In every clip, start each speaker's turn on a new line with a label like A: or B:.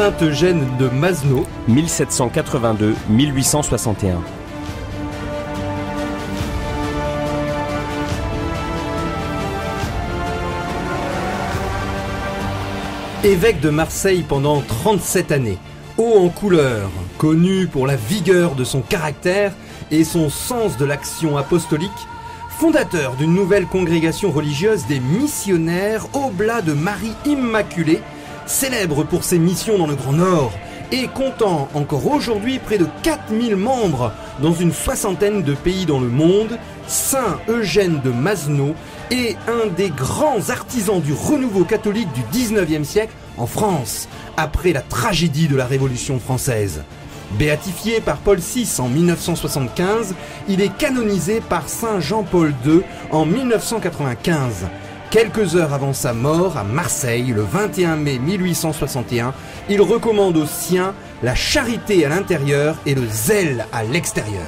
A: Saint-Eugène de Masneau. 1782-1861.
B: Évêque de Marseille pendant 37 années, haut en couleur, connu pour la vigueur de son caractère et son sens de l'action apostolique, fondateur d'une nouvelle congrégation religieuse des missionnaires Oblats de Marie Immaculée, célèbre pour ses missions dans le Grand Nord et comptant encore aujourd'hui près de 4000 membres dans une soixantaine de pays dans le monde, Saint Eugène de Masneau est un des grands artisans du renouveau catholique du XIXe siècle en France, après la tragédie de la Révolution française. Béatifié par Paul VI en 1975, il est canonisé par Saint Jean-Paul II en 1995. Quelques heures avant sa mort, à Marseille, le 21 mai 1861, il recommande aux siens la charité à l'intérieur et le zèle à l'extérieur.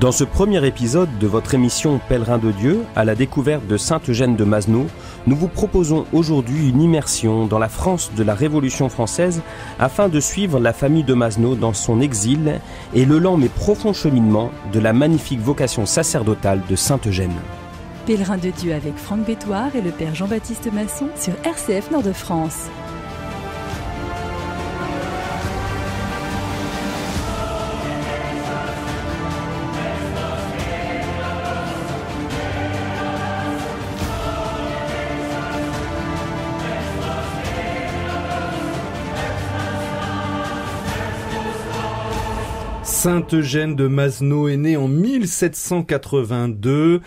A: Dans ce premier épisode de votre émission Pèlerin de Dieu, à la découverte de sainte Eugène de Masneau, nous vous proposons aujourd'hui une immersion dans la France de la Révolution française afin de suivre la famille de Masneau dans son exil et le lent mais profond cheminement de la magnifique vocation sacerdotale de sainte Eugène.
B: Pèlerin de Dieu avec Franck Bétoir et le Père Jean-Baptiste Masson sur RCF Nord de France. Saint Eugène de Masneau est né en 1782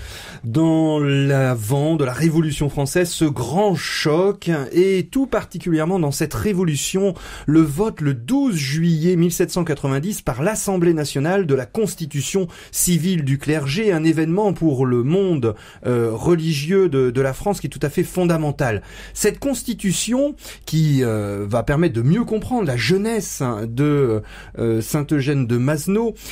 B: dans l'avant de la Révolution française, ce grand choc et tout particulièrement dans cette révolution, le vote le 12 juillet 1790 par l'Assemblée nationale de la Constitution civile du clergé, un événement pour le monde euh, religieux de, la France qui est tout à fait fondamental. Cette Constitution qui euh, va permettre de mieux comprendre la jeunesse de euh, sainte Saint Eugène de Masneau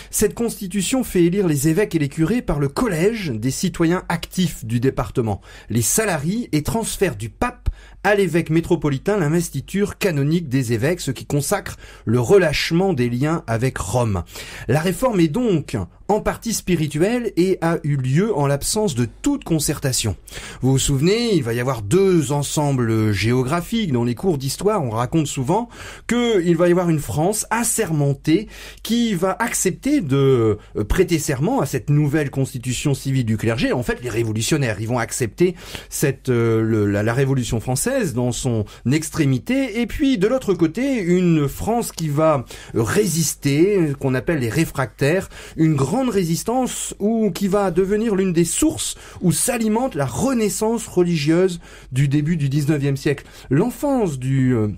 B: cette constitution fait élire les évêques et les curés par le collège des citoyens actifs du département, les salariés et transferts du pape à l'évêque métropolitain l'investiture canonique des évêques, ce qui consacre le relâchement des liens avec Rome. La réforme est donc en partie spirituelle et a eu lieu en l'absence de toute concertation. Vous vous souvenez, il va y avoir deux ensembles géographiques. Dans les cours d'histoire, on raconte souvent qu'il va y avoir une France assermentée qui va accepter de euh, prêter serment à cette nouvelle constitution civile du clergé. En fait, les révolutionnaires, ils vont accepter cette, euh, la Révolution française dans son extrémité, et puis de l'autre côté, une France qui va résister, qu'on appelle les réfractaires, une grande résistance ou qui va devenir l'une des sources où s'alimente la renaissance religieuse du début du 19e siècle. L'enfance du euh,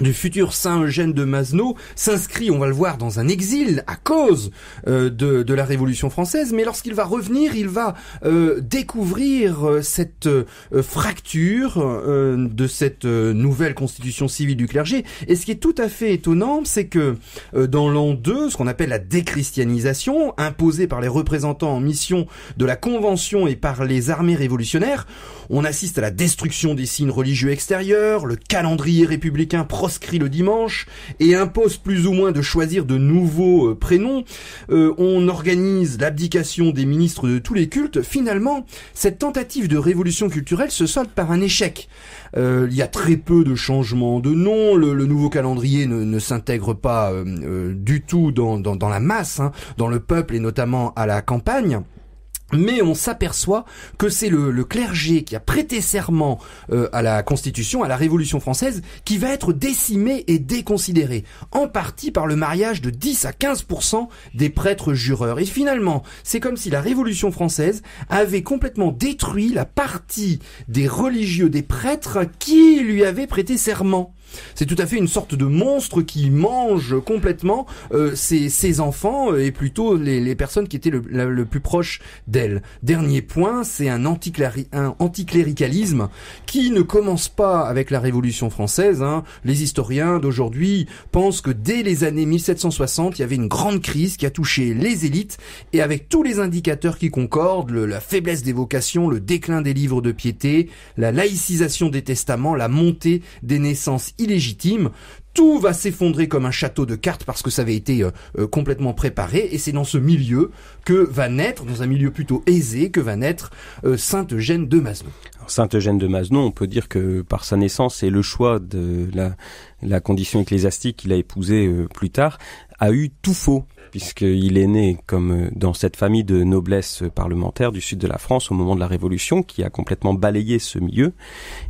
B: du futur Saint Eugène de Masneau s'inscrit, on va le voir, dans un exil à cause euh, de, de, la Révolution française, mais lorsqu'il va revenir, il va euh, découvrir euh, cette fracture de cette nouvelle constitution civile du clergé. Et ce qui est tout à fait étonnant, c'est que dans l'an 2, ce qu'on appelle la déchristianisation, imposée par les représentants en mission de la Convention et par les armées révolutionnaires, on assiste à la destruction des signes religieux extérieurs, le calendrier républicain proscrit le dimanche et impose plus ou moins de choisir de nouveaux euh, prénoms. Euh, on organise l'abdication des ministres de tous les cultes. Finalement, cette tentative de révolution culturelle se solde par un échec. Euh, il y a très peu de changements de nom. Le, nouveau calendrier ne, s'intègre pas du tout dans, la masse, hein, dans le peuple et notamment à la campagne mais on s'aperçoit que c'est le, clergé qui a prêté serment euh, à la Constitution, à la Révolution française, qui va être décimé et déconsidéré, en partie par le mariage de 10 à 15% des prêtres jureurs. Et finalement, c'est comme si la Révolution française avait complètement détruit la partie des religieux, des prêtres qui lui avaient prêté serment. C'est tout à fait une sorte de monstre qui mange complètement euh, ses, enfants euh, et plutôt les, personnes qui étaient le, plus proches d'elle. Dernier point, c'est un, anticléricalisme qui ne commence pas avec la Révolution française. Hein. Les historiens d'aujourd'hui pensent que dès les années 1760, il y avait une grande crise qui a touché les élites et avec tous les indicateurs qui concordent, la faiblesse des vocations, le déclin des livres de piété, la laïcisation des testaments, la montée des naissances illégitime. Tout va s'effondrer comme un château de cartes parce que ça avait été euh, euh, complètement préparé et c'est dans ce milieu que va naître, dans un milieu plutôt aisé, que va naître euh, Sainte Eugène de Masnou.
A: Saint-Eugène de Mazenon, on peut dire que par sa naissance et le choix de la, condition ecclésiastique qu'il a épousée euh, plus tard, a eu tout faux puisqu'il est né comme euh, dans cette famille de noblesse parlementaire du sud de la France au moment de la Révolution, qui a complètement balayé ce milieu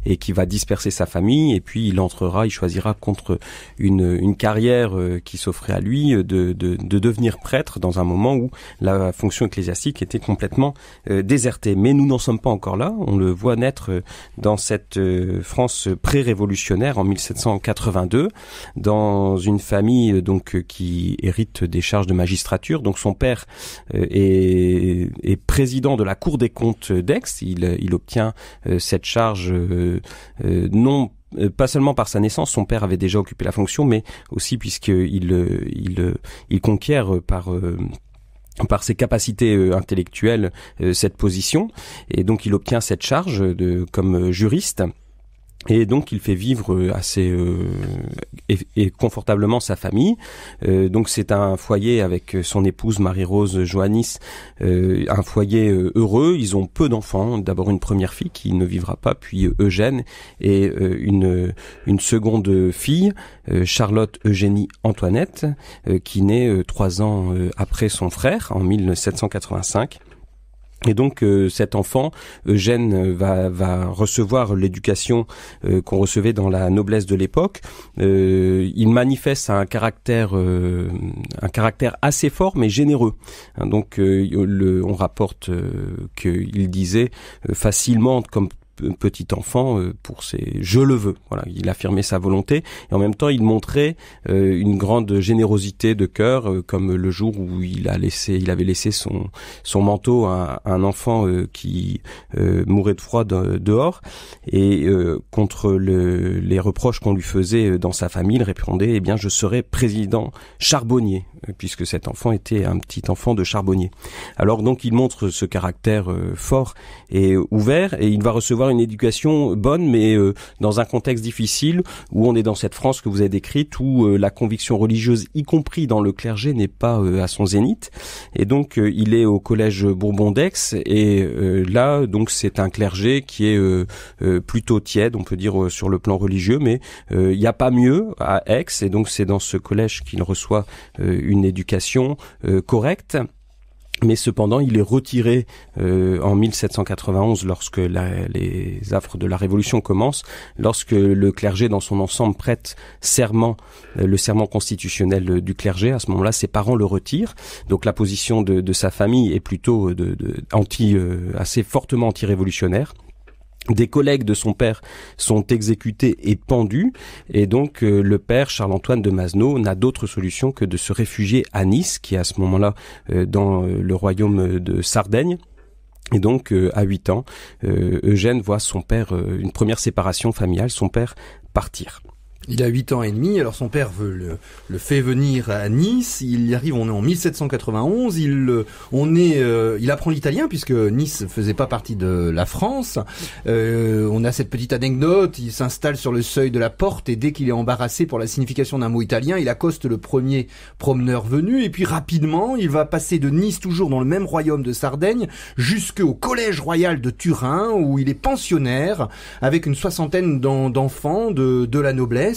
A: et qui va disperser sa famille. Et puis il entrera, il choisira contre une, une carrière euh, qui s'offrait à lui de, de, de, devenir prêtre dans un moment où la fonction ecclésiastique était complètement désertée. Mais nous n'en sommes pas encore là. On le voit naître euh, dans cette euh, France pré-révolutionnaire en 1782 dans une famille euh, donc qui hérite des charges de magistrature. Donc son père est, président de la Cour des comptes d'Aix. Il, obtient cette charge non pas seulement par sa naissance, son père avait déjà occupé la fonction, mais aussi puisqu'il il conquiert par par ses capacités euh, intellectuelles euh, cette position et donc il obtient cette charge de comme euh, juriste et donc il fait vivre euh, assez euh, et, confortablement sa famille. Euh, donc c'est un foyer avec son épouse Marie-Rose Joannis, un foyer heureux. Ils ont peu d'enfants. D'abord une première fille qui ne vivra pas, puis Eugène et une une seconde fille Charlotte Eugénie Antoinette qui naît trois ans après son frère en 1785. Et donc euh, cet enfant, Eugène, euh, va, va recevoir l'éducation euh, qu'on recevait dans la noblesse de l'époque. il manifeste un caractère, un caractère assez fort mais généreux. Hein, donc le, on rapporte qu'il disait facilement, comme petit enfant euh, pour ses je le veux. Voilà, il affirmait sa volonté et en même temps il montrait euh, une grande générosité de cœur, euh, comme le jour où il a laissé, il avait laissé son son manteau à, un enfant qui mourait de froid dehors et contre les reproches qu'on lui faisait dans sa famille, il répondait eh bien je serai président charbonnier puisque cet enfant était un petit enfant de charbonnier. Alors donc il montre ce caractère fort et ouvert et il va recevoir une éducation bonne, mais euh, dans un contexte difficile où on est dans cette France que vous avez décrite, où euh, la conviction religieuse, y compris dans le clergé, n'est pas euh, à son zénith. Et donc, il est au collège Bourbon d'Aix, et là, donc, c'est un clergé qui est plutôt tiède, on peut dire, sur le plan religieux, mais il n'y a pas mieux à Aix, et donc c'est dans ce collège qu'il reçoit une éducation correcte mais cependant il est retiré euh, en 1791 lorsque les affres de la Révolution commencent, lorsque le clergé dans son ensemble prête serment, euh, le serment constitutionnel euh, du clergé. À ce moment-là, ses parents le retirent. Donc la position de, sa famille est plutôt anti, assez fortement anti-révolutionnaire des collègues de son père sont exécutés et pendus, et donc euh, le père Charles-Antoine de Masneau n'a d'autre solution que de se réfugier à Nice, qui est à ce moment-là euh, dans euh, le royaume de Sardaigne. Et donc, à 8 ans, Eugène voit son père, une première séparation familiale, son père partir.
B: Il a 8 ans et demi, alors son père veut le, le, fait venir à Nice, il y arrive, on est en 1791, il, euh, on est, euh, il apprend l'italien puisque Nice faisait pas partie de la France. Euh, on a cette petite anecdote, il s'installe sur le seuil de la porte et dès qu'il est embarrassé pour la signification d'un mot italien, il accoste le premier promeneur venu et puis rapidement il va passer de Nice toujours dans le même royaume de Sardaigne jusqu'au collège royal de Turin où il est pensionnaire avec une soixantaine d'enfants de, de la noblesse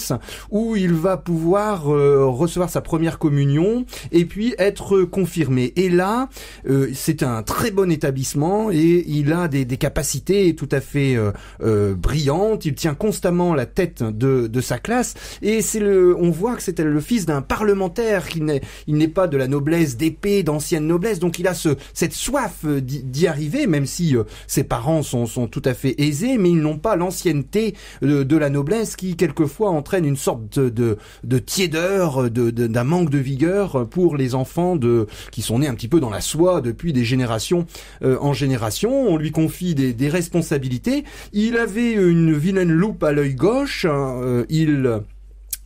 B: où il va pouvoir euh, recevoir sa première communion et puis être confirmé. Et là, euh, c'est un très bon établissement et il a des, capacités tout à fait euh, brillantes. Il tient constamment la tête de, sa classe et c'est le, on voit que c'était le fils d'un parlementaire qui n'est, il n'est pas de la noblesse d'épée, d'ancienne noblesse, donc il a ce, cette soif d'y arriver, même si ses parents sont, sont tout à fait aisés, mais ils n'ont pas l'ancienneté de, de la noblesse qui quelquefois en une sorte de, de, tiédeur, d'un manque de vigueur pour les enfants de, qui sont nés un petit peu dans la soie depuis des générations euh, en génération. On lui confie des, des responsabilités. Il avait une vilaine loupe à l'œil gauche. Hein, euh, il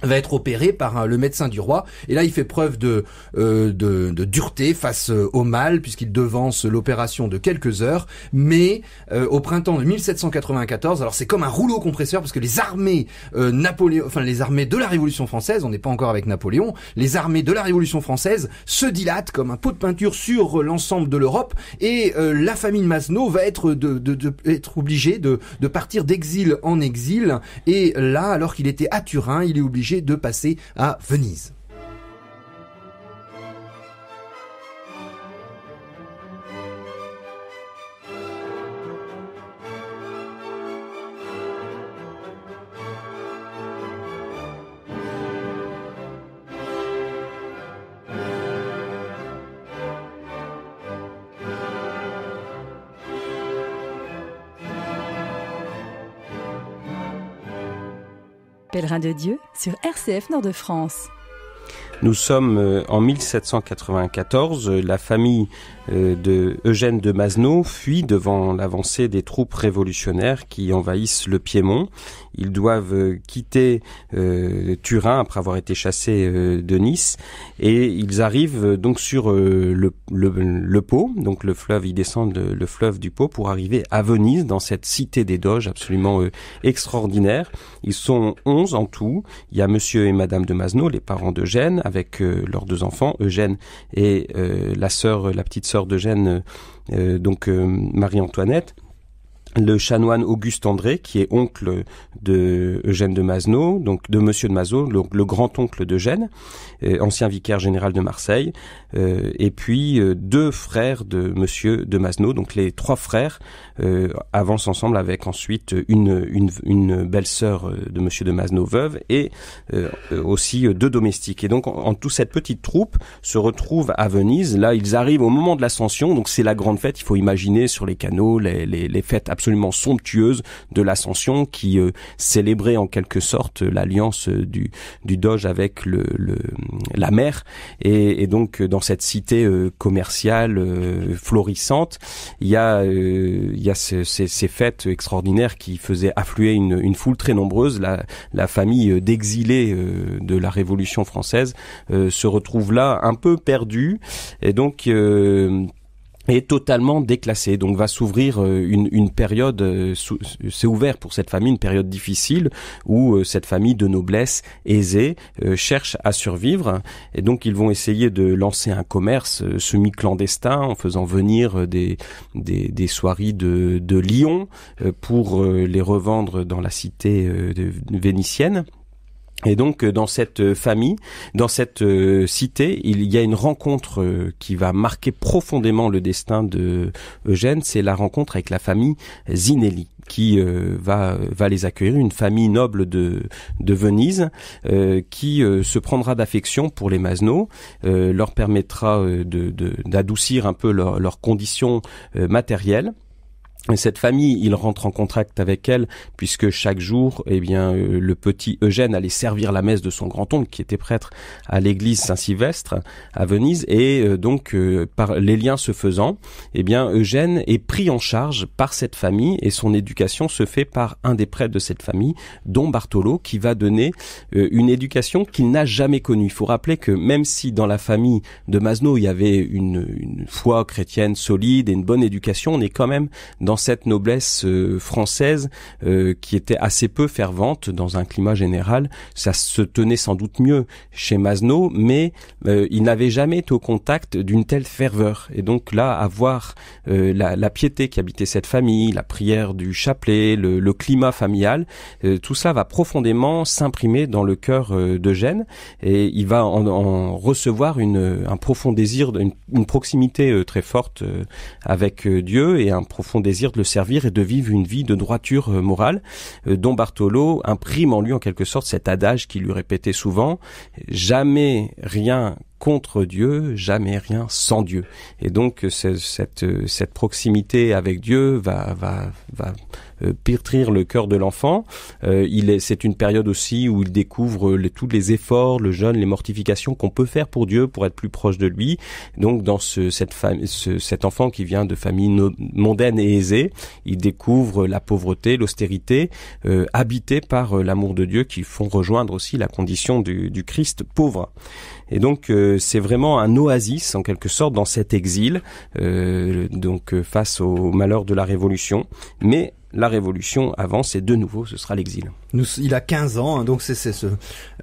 B: va être opéré par euh, le médecin du roi et là il fait preuve de euh, de, de, dureté face euh, au mal puisqu'il devance l'opération de quelques heures mais au printemps de 1794 alors c'est comme un rouleau compresseur parce que les armées Napoléon enfin les armées de la Révolution française on n'est pas encore avec Napoléon les armées de la Révolution française se dilatent comme un pot de peinture sur l'ensemble de l'Europe et la famille Masno va être de, de, de être obligée de de partir d'exil en exil et là alors qu'il était à Turin il est obligé de passer à Venise. rein de Dieu sur RCF Nord de France.
A: Nous sommes euh, en 1794. Euh, la famille euh, de Eugène de Mazenot fuit devant l'avancée des troupes révolutionnaires qui envahissent le Piémont. Ils doivent quitter Turin après avoir été chassés de Nice et ils arrivent donc sur le, le, donc le fleuve, ils descendent le, fleuve du Pau pour arriver à Venise dans cette cité des Doges absolument extraordinaire. Ils sont onze en tout. Il y a monsieur et madame de Mazenot, les parents d'Eugène, avec euh, leurs deux enfants, Eugène et euh, la sœur, la petite sœur d'Eugène, euh, donc Marie-Antoinette le chanoine Auguste André, qui est oncle de Eugène de Masneau donc de Monsieur de Mazneau, le, le grand-oncle d'Eugène, euh, ancien vicaire général de Marseille, euh, et puis euh, deux frères de Monsieur de Masneau donc les trois frères avancent ensemble avec ensuite une, une, belle-sœur de Monsieur de Masneau veuve, et aussi deux domestiques. Et donc en, toute cette petite troupe se retrouve à Venise. Là, ils arrivent au moment de l'ascension, donc c'est la grande fête, il faut imaginer sur les canaux, les, les, les fêtes absolument somptueuse de l'ascension qui euh, célébrait en quelque sorte l'alliance euh, du, du Doge avec le, la mer. Et, donc euh, dans cette cité commerciale florissante, il y a, il y a ces, fêtes extraordinaires qui faisaient affluer une, foule très nombreuse. La, la famille d'exilés de la Révolution française se retrouve là un peu perdue. Et donc est totalement déclassé. Donc va s'ouvrir euh, une, une, période, euh, c'est ouvert pour cette famille une période difficile où euh, cette famille de noblesse aisée cherche à survivre. Et donc ils vont essayer de lancer un commerce semi-clandestin en faisant venir des, des, des soirées de, de Lyon pour les revendre dans la cité vénitienne. Et donc euh, dans cette euh, famille, dans cette euh, cité, il y a une rencontre qui va marquer profondément le destin de Eugène, c'est la rencontre avec la famille Zinelli qui va les accueillir, une famille noble de Venise qui se prendra d'affection pour les Masno, leur permettra d'adoucir un peu leurs leur conditions matérielles cette famille, il rentre en contact avec elle puisque chaque jour, eh bien, euh, le petit Eugène allait servir la messe de son grand-oncle qui était prêtre à l'église Saint-Sylvestre à Venise et euh, donc euh, par les liens se faisant, eh bien, Eugène est pris en charge par cette famille et son éducation se fait par un des prêtres de cette famille, dont Bartolo, qui va donner une éducation qu'il n'a jamais connue. Il faut rappeler que même si dans la famille de Masno il y avait une, foi chrétienne solide et une bonne éducation, on est quand même dans cette noblesse euh, française euh, qui était assez peu fervente dans un climat général, ça se tenait sans doute mieux chez Masno, mais euh, il n'avait jamais été au contact d'une telle ferveur. Et donc là, avoir la, la, piété qui habitait cette famille, la prière du chapelet, le, le climat familial, tout ça va profondément s'imprimer dans le cœur d'Eugène et il va en, recevoir une, un profond désir, d'une une proximité très forte avec Dieu et un profond désir de le servir et de vivre une vie de droiture euh, morale. Euh, dont Bartolo imprime en lui en quelque sorte cet adage qu'il lui répétait souvent, jamais rien contre Dieu, jamais rien sans Dieu. Et donc euh, cette, euh, cette proximité avec Dieu va, va, va euh, pétrir le cœur de l'enfant. il est, c'est une période aussi où il découvre tous les efforts, le jeûne, les mortifications qu'on peut faire pour Dieu pour être plus proche de lui. Donc dans ce, cette famille, cet enfant qui vient de famille mondaines mondaine et aisée, il découvre la pauvreté, l'austérité, euh, habité par l'amour de Dieu qui font rejoindre aussi la condition du, du Christ pauvre. Et donc euh, c'est vraiment un oasis en quelque sorte dans cet exil, euh, donc euh, face au malheur de la Révolution. Mais la Révolution avance et de nouveau ce sera l'exil
B: il a 15 ans, hein, donc c'est ce,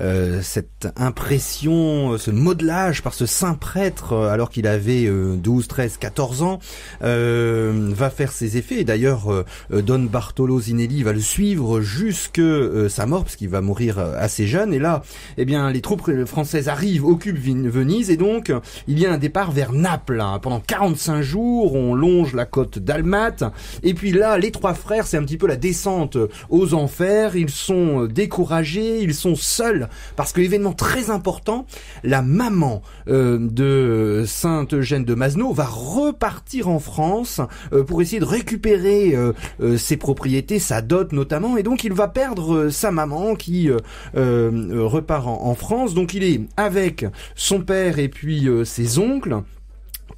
B: euh, cette impression, euh, ce modelage par ce saint prêtre, euh, alors qu'il avait 12, 13, 14 ans, va faire ses effets. Et D'ailleurs, Don Bartolo Zinelli va le suivre jusque sa mort, parce qu'il va mourir assez jeune. Et là, eh bien, les troupes françaises arrivent, occupent Venise, et donc il y a un départ vers Naples. Hein. Pendant 45 jours, on longe la côte d'Almate, et puis là, les trois frères, c'est un petit peu la descente aux enfers sont euh, découragés, ils sont seuls, parce que l'événement très important, la maman euh, de Sainte Eugène de Masneau va repartir en France euh, pour essayer de récupérer ses propriétés, sa dot notamment, et donc il va perdre sa maman qui repart en, France, donc il est avec son père et puis ses oncles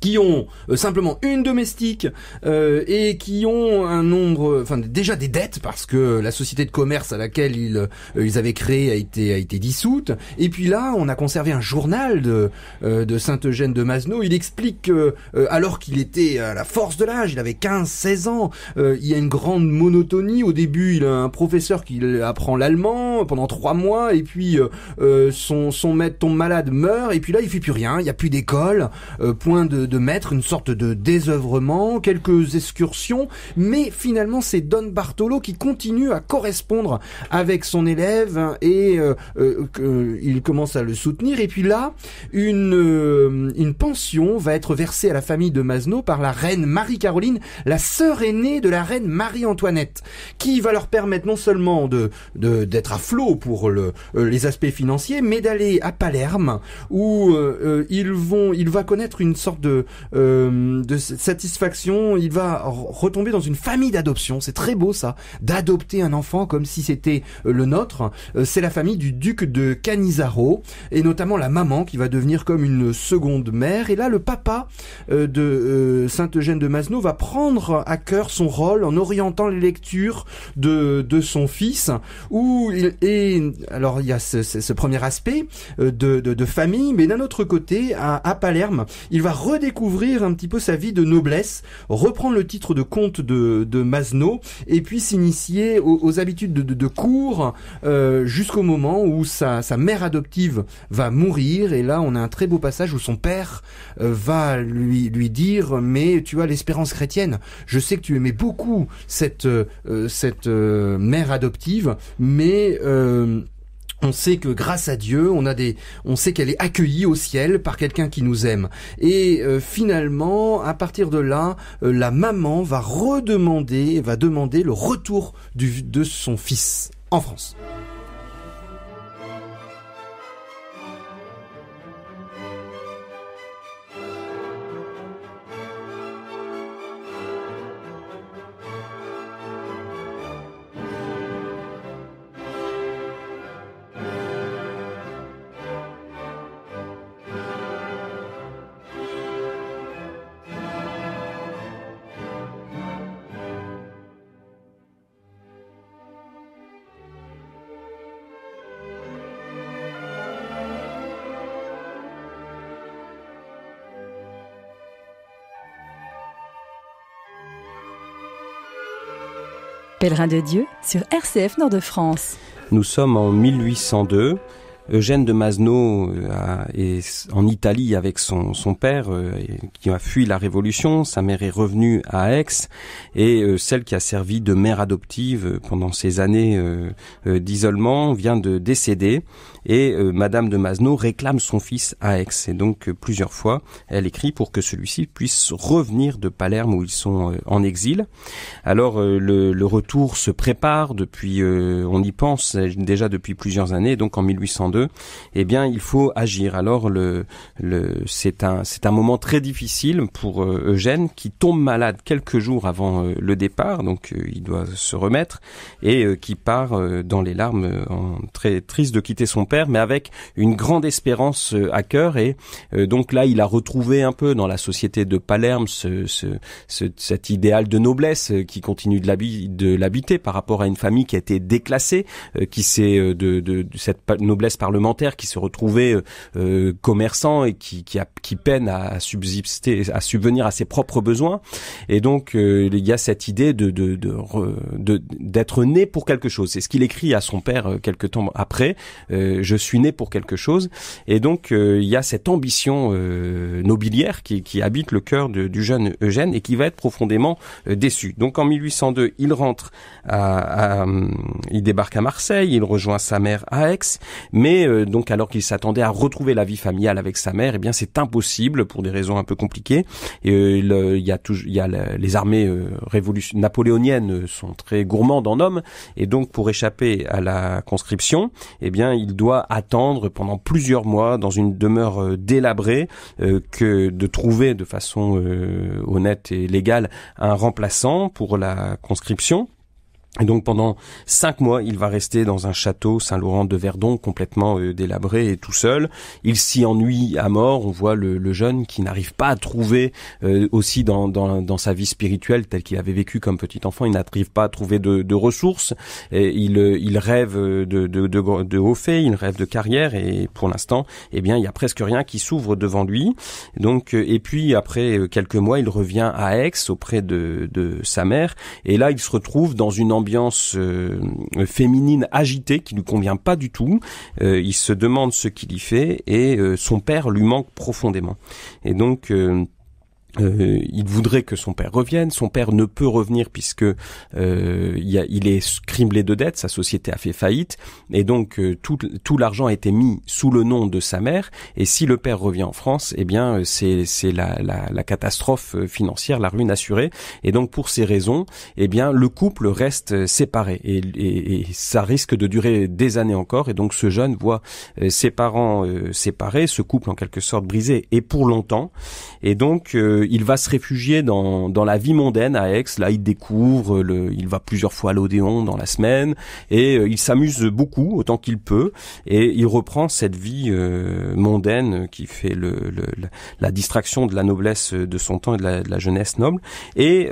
B: qui ont euh, simplement une domestique euh, et qui ont un nombre, enfin déjà des dettes parce que la société de commerce à laquelle ils, euh, ils avaient créé a été, a été dissoute. Et puis là, on a conservé un journal de, euh, de Saint-Eugène de Masneau. Il explique que, alors qu'il était à la force de l'âge, il avait 15-16 ans, il y a une grande monotonie. Au début, il a un professeur qui apprend l'allemand pendant trois mois et puis son, son maître tombe malade, meurt et puis là, il fait plus rien, il n'y a plus d'école, point de de mettre une sorte de désœuvrement, quelques excursions, mais finalement c'est Don Bartolo qui continue à correspondre avec son élève hein, et euh, euh, euh, il commence à le soutenir. Et puis là, une, euh, une pension va être versée à la famille de Masno par la reine Marie-Caroline, la sœur aînée de la reine Marie-Antoinette, qui va leur permettre non seulement de d'être à flot pour le, les aspects financiers, mais d'aller à Palerme où ils vont, il va connaître une sorte de euh, de, satisfaction, il va retomber dans une famille d'adoption. C'est très beau ça, d'adopter un enfant comme si c'était euh, le nôtre. Euh, c'est la famille du duc de Canizaro et notamment la maman qui va devenir comme une seconde mère. Et là, le papa de Saint Eugène de Masno va prendre à cœur son rôle en orientant les lectures de, son fils. Où il, et alors il y a ce, premier aspect de, famille, mais d'un autre côté, à, à Palerme, il va redécouvrir Découvrir un petit peu sa vie de noblesse, reprendre le titre de comte de, de Masno, et puis s'initier aux, habitudes de, de, cour euh, jusqu'au moment où sa, mère adoptive va mourir. Et là, on a un très beau passage où son père euh, va lui, lui dire, mais tu as l'espérance chrétienne, je sais que tu aimais beaucoup cette, euh, cette mère adoptive, mais on sait que grâce à Dieu, on a des, on sait qu'elle est accueillie au ciel par quelqu'un qui nous aime. Et euh, finalement, à partir de là, euh, la maman va redemander, va demander le retour du, de son fils en France. Pèlerin de Dieu sur RCF Nord de France.
A: Nous sommes en 1802 Eugène de Masno euh, est en Italie avec son, père euh, qui a fui la Révolution, sa mère est revenue à Aix et euh, celle qui a servi de mère adoptive pendant ces années d'isolement vient de décéder et Madame de Masno réclame son fils à Aix et donc plusieurs fois elle écrit pour que celui-ci puisse revenir de Palerme où ils sont en exil. Alors le, le, retour se prépare depuis, on y pense déjà depuis plusieurs années, donc en 1802 eh bien, il faut agir. Alors, le, le, c'est un, moment très difficile pour euh, Eugène qui tombe malade quelques jours avant euh, le départ, donc euh, il doit se remettre et qui part dans les larmes, très triste de quitter son père, mais avec une grande espérance à cœur. Et donc là, il a retrouvé un peu dans la société de Palerme cet idéal de noblesse qui continue de l'habiter par rapport à une famille qui a été déclassée, qui s'est de cette noblesse parlementaire qui se retrouvait euh, euh, commerçant et qui, qui, a, qui peine à subsister, à subvenir à ses propres besoins. Et donc euh, il y a cette idée de d'être de, de, né pour quelque chose. C'est ce qu'il écrit à son père quelque temps après. je suis né pour quelque chose. Et donc il y a cette ambition nobiliaire qui, qui, habite le cœur du jeune Eugène et qui va être profondément déçu. Donc en 1802, il rentre, à, il débarque à Marseille, il rejoint sa mère à Aix, mais mais euh, donc alors qu'il s'attendait à retrouver la vie familiale avec sa mère, eh bien c'est impossible pour des raisons un peu compliquées. Euh, euh, il y a, les armées révolution napoléoniennes sont très gourmandes en hommes, et donc pour échapper à la conscription, eh bien il doit attendre pendant plusieurs mois dans une demeure délabrée que de trouver de façon honnête et légale un remplaçant pour la conscription donc pendant cinq mois, il va rester dans un château Saint-Laurent de Verdon complètement euh, délabré et tout seul. Il s'y ennuie à mort. On voit le, jeune qui n'arrive pas à trouver euh, aussi dans, dans, dans, sa vie spirituelle telle qu'il avait vécu comme petit enfant. Il n'arrive pas à trouver de, de ressources. Et il, euh, il rêve de, de, de, de haut fait, il rêve de carrière et pour l'instant, eh bien, il y a presque rien qui s'ouvre devant lui. Donc et puis après quelques mois, il revient à Aix auprès de, de sa mère et là, il se retrouve dans une ambiance euh, féminine agitée qui lui convient pas du tout. Euh, il se demande ce qu'il y fait et euh, son père lui manque profondément. Et donc euh, il voudrait que son père revienne. Son père ne peut revenir puisque euh, il est criblé de dettes. Sa société a fait faillite et donc euh, tout, l'argent a été mis sous le nom de sa mère. Et si le père revient en France, eh bien euh, c'est la, catastrophe euh, financière, la ruine assurée. Et donc pour ces raisons, eh bien le couple reste séparé et, ça risque de durer des années encore. Et donc ce jeune voit ses parents séparés, ce couple en quelque sorte brisé et pour longtemps. Et donc euh, il va se réfugier dans, dans la vie mondaine à Aix. Là, il découvre, le, il va plusieurs fois à l'Odéon dans la semaine et euh, il s'amuse beaucoup autant qu'il peut et il reprend cette vie euh, mondaine qui fait le, la distraction de la noblesse de son temps et de la, jeunesse noble. Et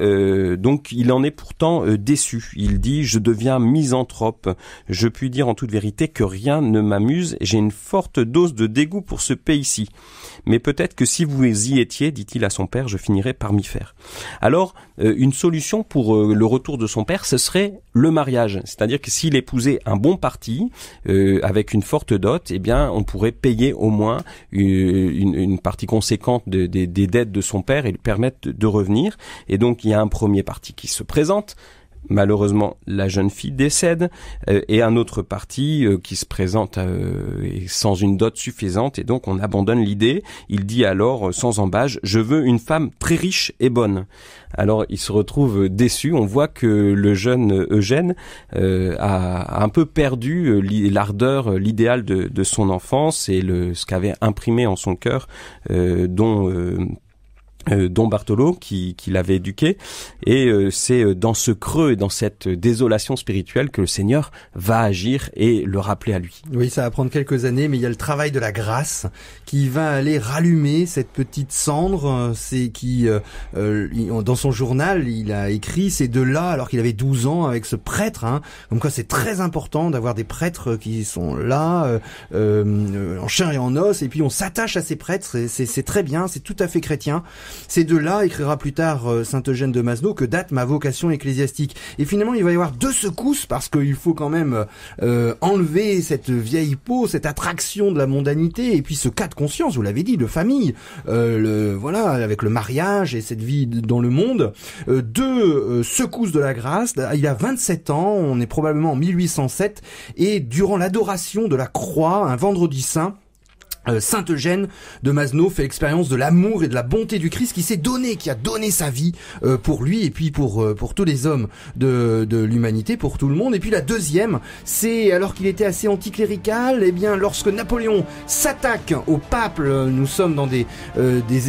A: donc, il en est pourtant déçu. Il dit Je deviens misanthrope. Je puis dire en toute vérité que rien ne m'amuse. J'ai une forte dose de dégoût pour ce pays-ci. Mais peut-être que si vous y étiez, dit-il à son père, je finirai par m'y faire. Alors, euh, une solution pour euh, le retour de son père, ce serait le mariage. C'est-à-dire que s'il épousait un bon parti, euh, avec une forte dot, eh bien, on pourrait payer au moins une, partie conséquente des dettes de son père et lui permettre de revenir. Et donc, il y a un premier parti qui se présente, Malheureusement, la jeune fille décède euh, et un autre parti euh, qui se présente euh, sans une dot suffisante et donc on abandonne l'idée. Il dit alors sans embâge "Je veux une femme très riche et bonne." Alors il se retrouve déçu. On voit que le jeune Eugène a, un peu perdu l'ardeur, l'idéal de, son enfance et le, ce qu'avait imprimé en son cœur, dont euh, Don Bartolo qui, qui l'avait éduqué. Et euh, c'est euh, dans ce creux et dans cette désolation spirituelle que le Seigneur va agir et le rappeler à lui.
B: Oui, ça va prendre quelques années, mais il y a le travail de la grâce qui va aller rallumer cette petite cendre. C'est qui, dans son journal, il a écrit, c'est de là, alors qu'il avait 12 ans, avec ce prêtre. Hein, comme quoi, c'est très important d'avoir des prêtres qui sont là, en chair et en os. Et puis, on s'attache à ces prêtres. C'est très bien, c'est tout à fait chrétien. C'est de là, écrira plus tard euh, Saint Eugène de Mazenod, que date ma vocation ecclésiastique. Et finalement, il va y avoir deux secousses parce qu'il faut quand même euh, enlever cette vieille peau, cette attraction de la mondanité, et puis ce cas de conscience, vous l'avez dit, de famille, euh, le, voilà, avec le mariage et cette vie dans le monde. deux secousses de la grâce. Il a 27 ans, on est probablement en 1807, et durant l'adoration de la croix, un vendredi saint, euh, Saint-Eugène de Masno fait l'expérience de l'amour et de la bonté du Christ qui s'est donné, qui a donné sa vie euh, pour lui et puis pour euh, pour tous les hommes de, l'humanité, pour tout le monde. Et puis la deuxième, c'est alors qu'il était assez anticlérical, et eh bien lorsque Napoléon s'attaque au pape, nous sommes dans des des,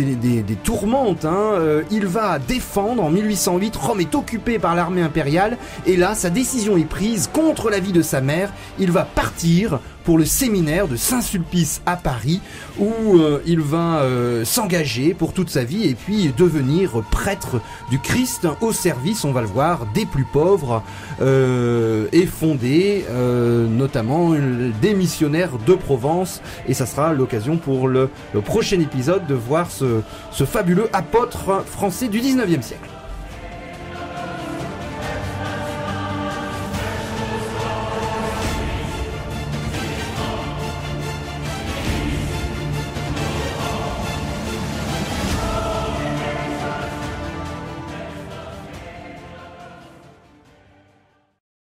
B: des, tourmentes, hein, il va défendre en 1808, Rome est occupée par l'armée impériale et là sa décision est prise contre la vie de sa mère, il va partir pour le séminaire de Saint-Sulpice à Paris où euh, il va euh, s'engager pour toute sa vie et puis devenir prêtre du Christ au service, on va le voir, des plus pauvres euh, et fonder notamment des missionnaires de Provence et ça sera l'occasion pour le, prochain épisode de voir ce, ce fabuleux apôtre français du 19e siècle.